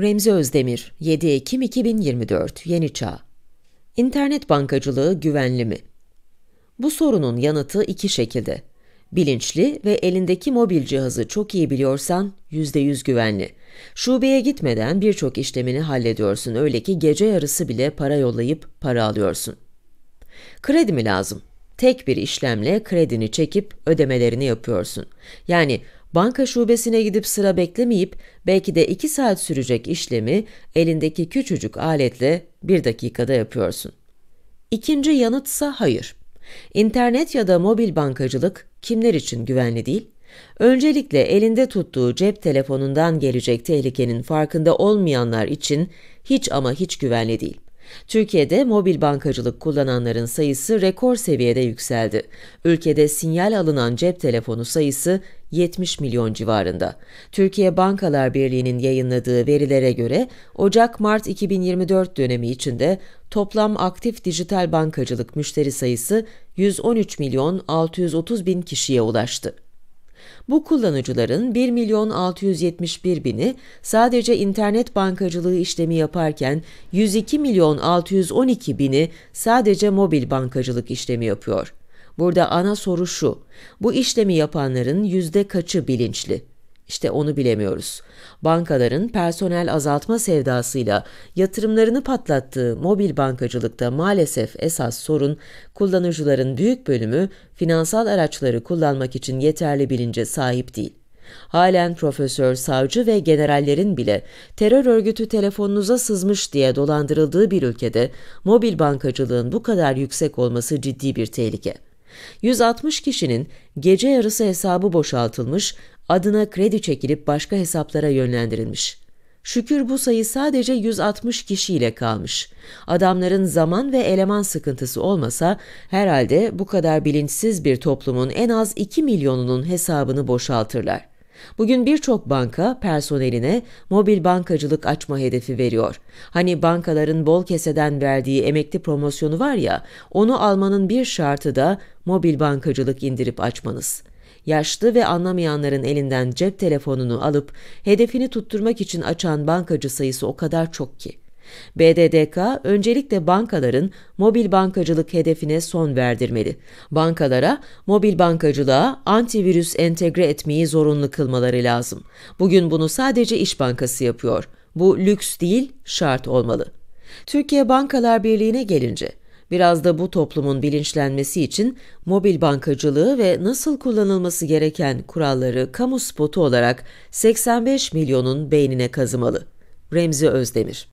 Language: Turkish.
Remzi Özdemir, 7 Ekim 2024, Yeni Çağ. İnternet bankacılığı güvenli mi? Bu sorunun yanıtı iki şekilde. Bilinçli ve elindeki mobil cihazı çok iyi biliyorsan %100 güvenli. Şubeye gitmeden birçok işlemini hallediyorsun. Öyle ki gece yarısı bile para yollayıp para alıyorsun. Kredi mi lazım? Tek bir işlemle kredini çekip ödemelerini yapıyorsun. Yani banka şubesine gidip sıra beklemeyip belki de 2 saat sürecek işlemi elindeki küçücük aletle 1 dakikada yapıyorsun. İkinci yanıtsa hayır. İnternet ya da mobil bankacılık kimler için güvenli değil? Öncelikle elinde tuttuğu cep telefonundan gelecek tehlikenin farkında olmayanlar için hiç ama hiç güvenli değil. Türkiye'de mobil bankacılık kullananların sayısı rekor seviyede yükseldi. Ülkede sinyal alınan cep telefonu sayısı 70 milyon civarında. Türkiye Bankalar Birliği'nin yayınladığı verilere göre Ocak-Mart 2024 dönemi içinde toplam aktif dijital bankacılık müşteri sayısı 113 milyon 630 bin kişiye ulaştı. Bu kullanıcıların 1 milyon 671 bini sadece internet bankacılığı işlemi yaparken 102 milyon 612 bini sadece mobil bankacılık işlemi yapıyor. Burada ana soru şu, bu işlemi yapanların yüzde kaçı bilinçli? İşte onu bilemiyoruz. Bankaların personel azaltma sevdasıyla yatırımlarını patlattığı mobil bankacılıkta maalesef esas sorun kullanıcıların büyük bölümü finansal araçları kullanmak için yeterli bilince sahip değil. Halen profesör, savcı ve generallerin bile terör örgütü telefonunuza sızmış diye dolandırıldığı bir ülkede mobil bankacılığın bu kadar yüksek olması ciddi bir tehlike. 160 kişinin gece yarısı hesabı boşaltılmış adına kredi çekilip başka hesaplara yönlendirilmiş. Şükür bu sayı sadece 160 kişiyle kalmış. Adamların zaman ve eleman sıkıntısı olmasa herhalde bu kadar bilinçsiz bir toplumun en az 2 milyonunun hesabını boşaltırlar. Bugün birçok banka personeline mobil bankacılık açma hedefi veriyor. Hani bankaların bol keseden verdiği emekli promosyonu var ya, onu almanın bir şartı da mobil bankacılık indirip açmanız.'' yaşlı ve anlamayanların elinden cep telefonunu alıp hedefini tutturmak için açan bankacı sayısı o kadar çok ki. BDDK öncelikle bankaların mobil bankacılık hedefine son verdirmeli. Bankalara mobil bankacılığa antivirüs entegre etmeyi zorunlu kılmaları lazım. Bugün bunu sadece İş Bankası yapıyor. Bu lüks değil, şart olmalı. Türkiye Bankalar Birliği'ne gelince Biraz da bu toplumun bilinçlenmesi için mobil bankacılığı ve nasıl kullanılması gereken kuralları kamu spotu olarak 85 milyonun beynine kazımalı. Remzi Özdemir